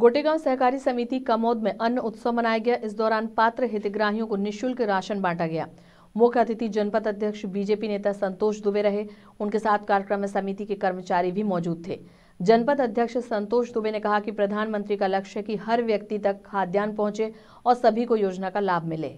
गोटेगांव सहकारी समिति कमोद में अन्न उत्सव मनाया गया इस दौरान पात्र हितग्राहियों को निशुल्क राशन बांटा गया मुख्य अतिथि जनपद अध्यक्ष बीजेपी नेता संतोष दुबे रहे उनके साथ कार्यक्रम में समिति के कर्मचारी भी मौजूद थे जनपद अध्यक्ष संतोष दुबे ने कहा कि प्रधानमंत्री का लक्ष्य है कि हर व्यक्ति तक खाद्यान्न पहुंचे और सभी को योजना का लाभ मिले